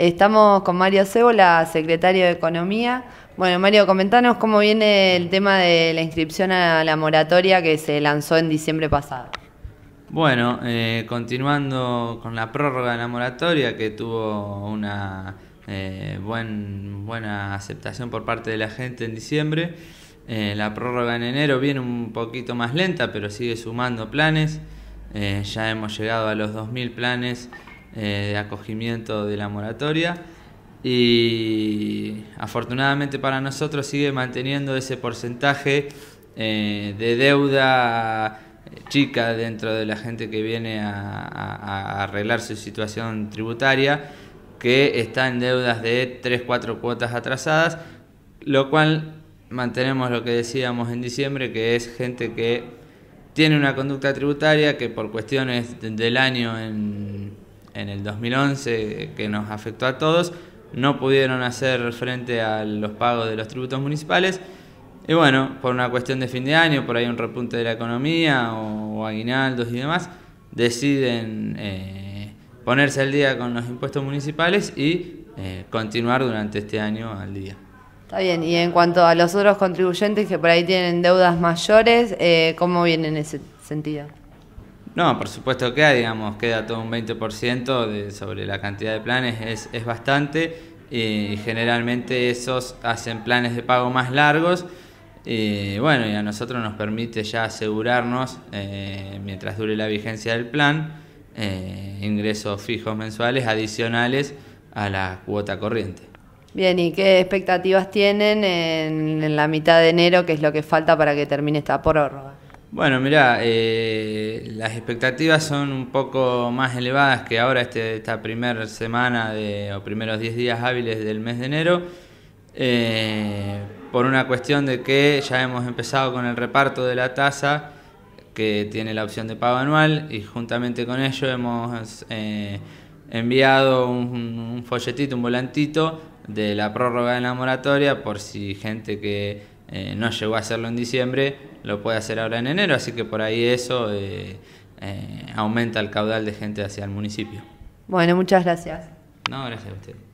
Estamos con Mario Cebola, secretario de Economía. Bueno, Mario, comentanos cómo viene el tema de la inscripción a la moratoria que se lanzó en diciembre pasado. Bueno, eh, continuando con la prórroga de la moratoria que tuvo una eh, buena aceptación por parte de la gente en diciembre, eh, la prórroga en enero viene un poquito más lenta, pero sigue sumando planes. ya hemos llegado a los 2.000 planes eh, de acogimiento de la moratoria y afortunadamente para nosotros sigue manteniendo ese porcentaje eh, de deuda eh, chica dentro de la gente que viene a, a, arreglar su situación tributaria que está en deudas de 3, 4 cuotas atrasadas, lo cual mantenemos lo que decíamos en diciembre, que es gente que tiene una conducta tributaria que por cuestiones del año en, en el 2011 que nos afectó a todos, no pudieron hacer frente a los pagos de los tributos municipales. Y bueno, por una cuestión de fin de año, por ahí un repunte de la economía o, aguinaldos y demás, deciden eh, ponerse al día con los impuestos municipales y eh, continuar durante este año al día. Está bien, y en cuanto a los otros contribuyentes que por ahí tienen deudas mayores, eh, ¿cómo viene en ese sentido? No, por supuesto que hay, digamos, queda todo un 20% sobre la cantidad de planes, es, bastante y generalmente esos hacen planes de pago más largos. Y bueno, y a nosotros nos permite ya asegurarnos, eh, mientras dure la vigencia del plan, eh, ingresos fijos mensuales adicionales a la cuota corriente. Bien, ¿y qué expectativas tienen en, en la mitad de enero, que es lo que falta para que termine esta prórroga? Bueno, mirá, eh, las expectativas son un poco más elevadas que ahora este, esta primera semana de, o primeros 10 días hábiles del mes de enero, eh, por una cuestión de que ya hemos empezado con el reparto de la tasa que tiene la opción de pago anual y juntamente con ello hemos eh, enviado un, un folletito, un volantito de la prórroga de la moratoria por si gente que eh, no llegó a hacerlo en diciembre, lo puede hacer ahora en enero, así que por ahí eso eh, eh, aumenta el caudal de gente hacia el municipio. Bueno, muchas gracias. No, gracias a usted.